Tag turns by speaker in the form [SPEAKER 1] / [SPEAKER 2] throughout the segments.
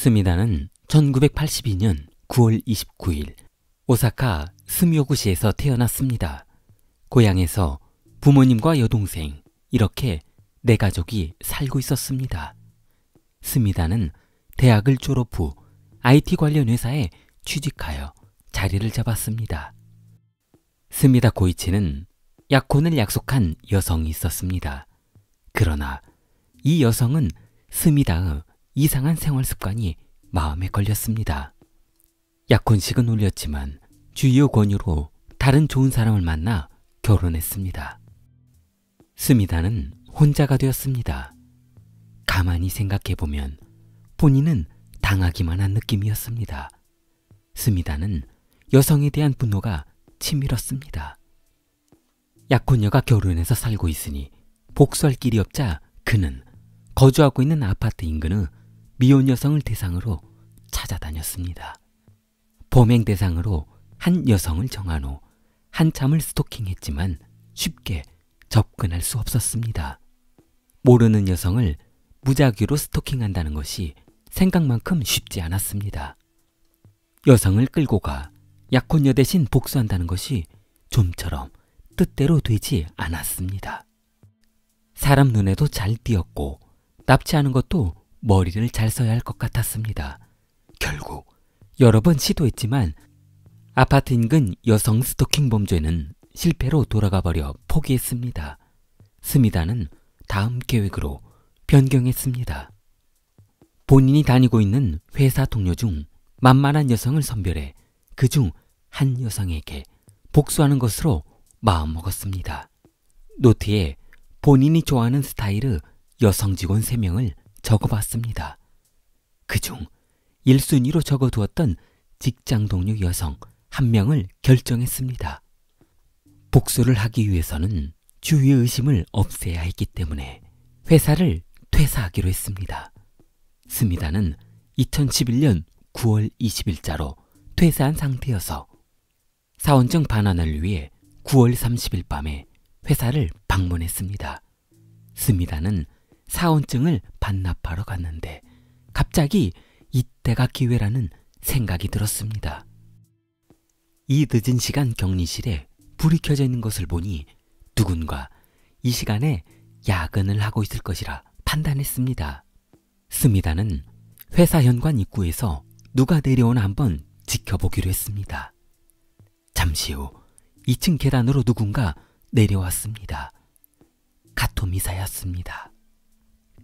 [SPEAKER 1] 스미다는 1982년 9월 29일 오사카 스미오구시에서 태어났습니다. 고향에서 부모님과 여동생 이렇게 네 가족이 살고 있었습니다. 스미다는 대학을 졸업 후 IT 관련 회사에 취직하여 자리를 잡았습니다. 스미다 고이치는 약혼을 약속한 여성이 있었습니다. 그러나 이 여성은 스미다의 이상한 생활 습관이 마음에 걸렸습니다. 약혼식은 올렸지만 주요 권유로 다른 좋은 사람을 만나 결혼했습니다. 스미다는 혼자가 되었습니다. 가만히 생각해보면 본인은 당하기만 한 느낌이었습니다. 스미다는 여성에 대한 분노가 치밀었습니다. 약혼녀가 결혼해서 살고 있으니 복수할 길이 없자 그는 거주하고 있는 아파트 인근의 미혼 여성을 대상으로 찾아다녔습니다. 범행 대상으로 한 여성을 정한 후 한참을 스토킹했지만 쉽게 접근할 수 없었습니다. 모르는 여성을 무작위로 스토킹한다는 것이 생각만큼 쉽지 않았습니다. 여성을 끌고 가 약혼녀 대신 복수한다는 것이 좀처럼 뜻대로 되지 않았습니다. 사람 눈에도 잘 띄었고 납치하는 것도 머리를 잘 써야 할 것 같았습니다. 결국 여러 번 시도했지만 아파트 인근 여성 스토킹 범죄는 실패로 돌아가 버려 포기했습니다. 스미다는 다음 계획으로 변경했습니다. 본인이 다니고 있는 회사 동료 중 만만한 여성을 선별해 그 중 한 여성에게 복수하는 것으로 마음먹었습니다. 노트에 본인이 좋아하는 스타일의 여성 직원 3명을 적어봤습니다. 그중 1순위로 적어두었던 직장 동료 여성 한 명을 결정했습니다. 복수를 하기 위해서는 주위의 의심을 없애야 했기 때문에 회사를 퇴사하기로 했습니다. 스미다는 2011년 9월 20일자로 퇴사한 상태여서 사원증 반환을 위해 9월 30일 밤에 회사를 방문했습니다. 스미다는 사원증을 반납하러 갔는데 갑자기 이때가 기회라는 생각이 들었습니다. 이 늦은 시간 격리실에 불이 켜져 있는 것을 보니 누군가 이 시간에 야근을 하고 있을 것이라 판단했습니다. 스미다는 회사 현관 입구에서 누가 내려오나 한번 지켜보기로 했습니다. 잠시 후 2층 계단으로 누군가 내려왔습니다. 카토미사였습니다.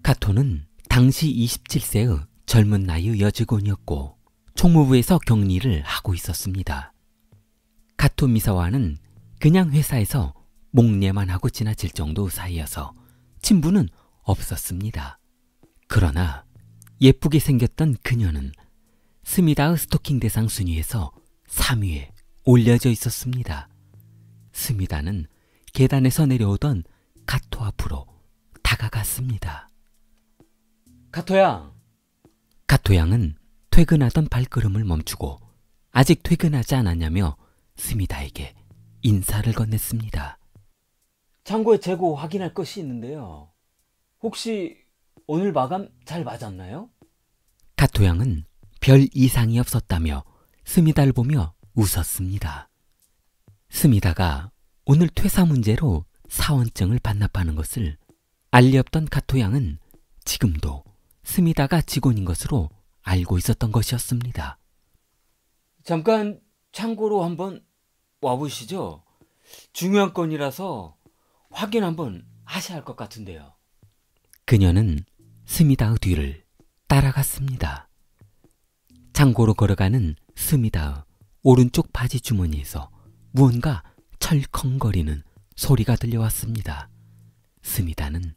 [SPEAKER 1] 카토는 당시 27세의 젊은 나이의 여직원이었고 총무부에서 격리를 하고 있었습니다. 카토 미사와는 그냥 회사에서 목례만 하고 지나칠 정도 사이여서 친분은 없었습니다. 그러나 예쁘게 생겼던 그녀는 스미다의 스토킹 대상 순위에서 3위에 올려져 있었습니다. 스미다는 계단에서 내려오던 카토 앞으로 다가갔습니다. 카토양. 카토양은 퇴근하던 발걸음을 멈추고 아직 퇴근하지 않았냐며 스미다에게 인사를 건넸습니다. 창고에 재고 확인할 것이 있는데요. 혹시 오늘 마감 잘 맞았나요? 카토양은 별 이상이 없었다며 스미다를 보며 웃었습니다. 스미다가 오늘 퇴사 문제로 사원증을 반납하는 것을 알리 없던 카토양은 지금도 스미다가 직원인 것으로 알고 있었던 것이었습니다. 잠깐 참고로 한번 와보시죠. 중요한 건이라서 확인 한번 하셔야 할 것 같은데요. 그녀는 스미다의 뒤를 따라갔습니다. 창고로 걸어가는 스미다의 오른쪽 바지 주머니에서 무언가 철컹거리는 소리가 들려왔습니다. 스미다는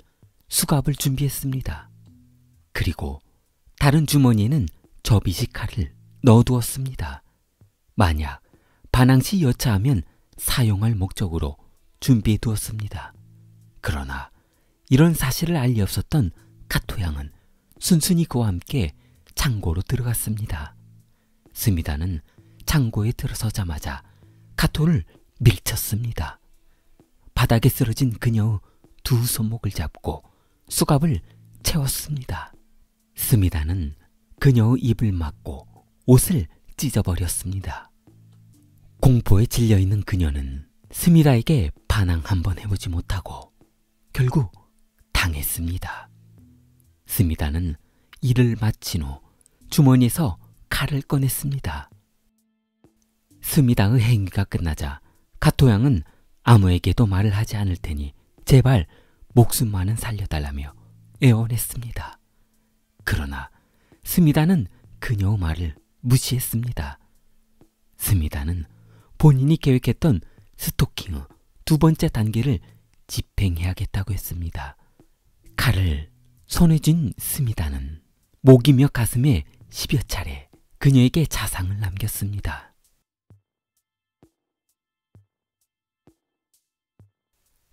[SPEAKER 1] 수갑을 준비했습니다. 그리고 다른 주머니에는 접이식칼을 넣어두었습니다. 만약 반항시 여차하면 사용할 목적으로 준비해 두었습니다. 그러나 이런 사실을 알리 없었던 카토양은 순순히 그와 함께 창고로 들어갔습니다. 스미다는 창고에 들어서자마자 카토를 밀쳤습니다. 바닥에 쓰러진 그녀의 두 손목을 잡고 수갑을 채웠습니다. 스미다는 그녀의 입을 막고 옷을 찢어버렸습니다. 공포에 질려있는 그녀는 스미다에게 반항 한번 해보지 못하고 결국 당했습니다. 스미다는 일을 마친 후 주머니에서 칼을 꺼냈습니다. 스미다의 행위가 끝나자 가토양은 아무에게도 말을 하지 않을 테니 제발 목숨만은 살려달라며 애원했습니다. 그러나 스미다는 그녀의 말을 무시했습니다. 스미다는 본인이 계획했던 스토킹두 번째 단계를 집행해야겠다고 했습니다. 칼을 손에 쥔 스미다는 목이며 가슴에 1여 차례 그녀에게 자상을 남겼습니다.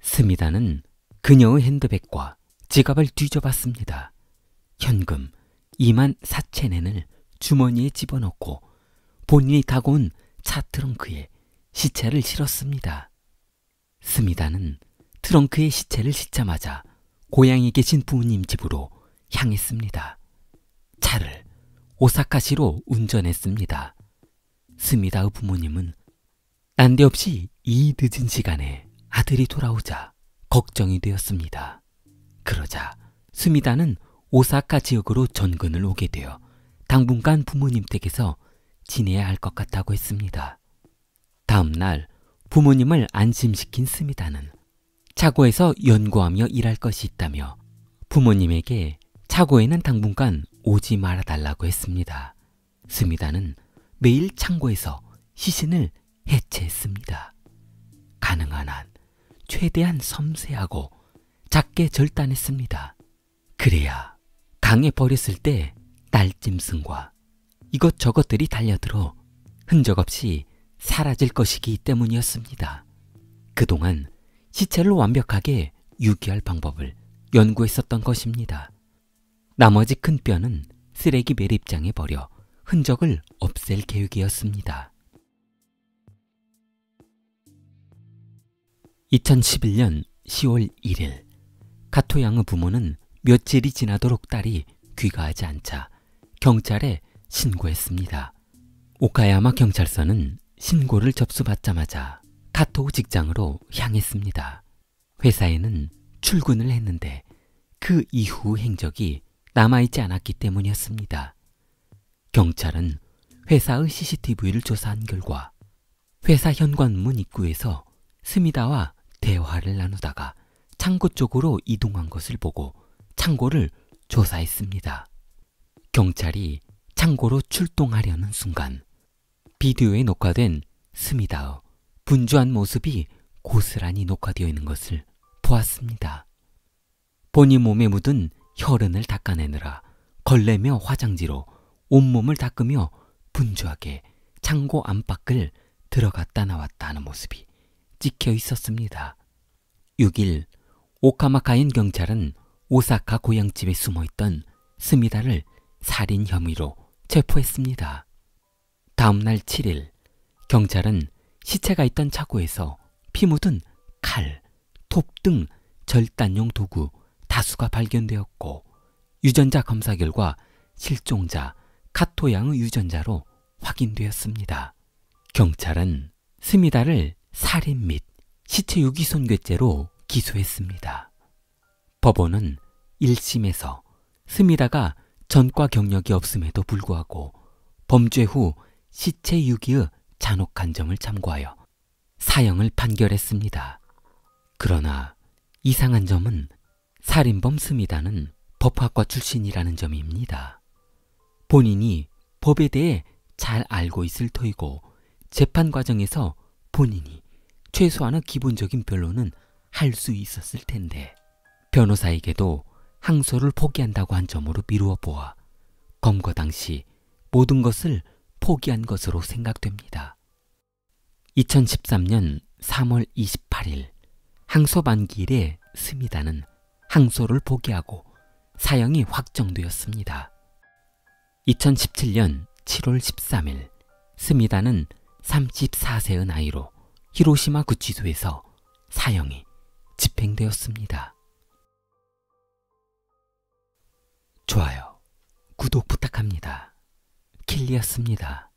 [SPEAKER 1] 스미다는 그녀의 핸드백과 지갑을 뒤져봤습니다. 현금 2만 4천엔을 주머니에 집어넣고 본인이 타고 온 차 트렁크에 시체를 실었습니다. 스미다는 트렁크에 시체를 싣자마자 고향에 계신 부모님 집으로 향했습니다. 차를 오사카시로 운전했습니다. 스미다의 부모님은 난데없이 이 늦은 시간에 아들이 돌아오자 걱정이 되었습니다. 그러자 스미다는 오사카 지역으로 전근을 오게 되어 당분간 부모님 댁에서 지내야 할 것 같다고 했습니다. 다음 날 부모님을 안심시킨 스미다는 차고에서 연구하며 일할 것이 있다며 부모님에게 차고에는 당분간 오지 말아달라고 했습니다. 스미다는 매일 창고에서 시신을 해체했습니다. 가능한 한 최대한 섬세하고 작게 절단했습니다. 그래야 강에 버렸을 때 날짐승과 이것저것들이 달려들어 흔적 없이 사라질 것이기 때문이었습니다. 그동안 시체를 완벽하게 유기할 방법을 연구했었던 것입니다. 나머지 큰 뼈는 쓰레기 매립장에 버려 흔적을 없앨 계획이었습니다. 2011년 10월 1일 가토양의 부모는 며칠이 지나도록 딸이 귀가하지 않자 경찰에 신고했습니다. 오카야마 경찰서는 신고를 접수받자마자 카토 직장으로 향했습니다. 회사에는 출근을 했는데 그 이후 행적이 남아있지 않았기 때문이었습니다. 경찰은 회사의 CCTV를 조사한 결과 회사 현관문 입구에서 스미다와 대화를 나누다가 창고 쪽으로 이동한 것을 보고 창고를 조사했습니다. 경찰이 창고로 출동하려는 순간 비디오에 녹화된 스미다의 분주한 모습이 고스란히 녹화되어 있는 것을 보았습니다. 본인 몸에 묻은 혈흔을 닦아내느라 걸레며 화장지로 온몸을 닦으며 분주하게 창고 안팎을 들어갔다 나왔다 하는 모습이 찍혀 있었습니다. 6일 오카마카인 경찰은 오사카 고향집에 숨어있던 스미다를 살인 혐의로 체포했습니다. 다음날 7일 경찰은 시체가 있던 차고에서 피 묻은 칼, 톱 등 절단용 도구 다수가 발견되었고 유전자 검사 결과 실종자 카토 양의 유전자로 확인되었습니다. 경찰은 스미다를 살인 및 시체 유기손괴죄로 기소했습니다. 법원은 1심에서 스미다가 전과 경력이 없음에도 불구하고 범죄 후 시체 유기의 잔혹한 점을 참고하여 사형을 판결했습니다. 그러나 이상한 점은 살인범 스미다는 법학과 출신이라는 점입니다. 본인이 법에 대해 잘 알고 있을 터이고 재판 과정에서 본인이 최소한의 기본적인 변론은 할 수 있었을 텐데 변호사에게도 항소를 포기한다고 한 점으로 미루어 보아 검거 당시 모든 것을 포기한 것으로 생각됩니다. 2013년 3월 28일 항소 반기일에 스미다는 항소를 포기하고 사형이 확정되었습니다. 2017년 7월 13일 스미다는 34세의 나이로 히로시마 구치소에서 사형이 집행되었습니다. 좋아요, 구독 부탁합니다. 킬리였습니다.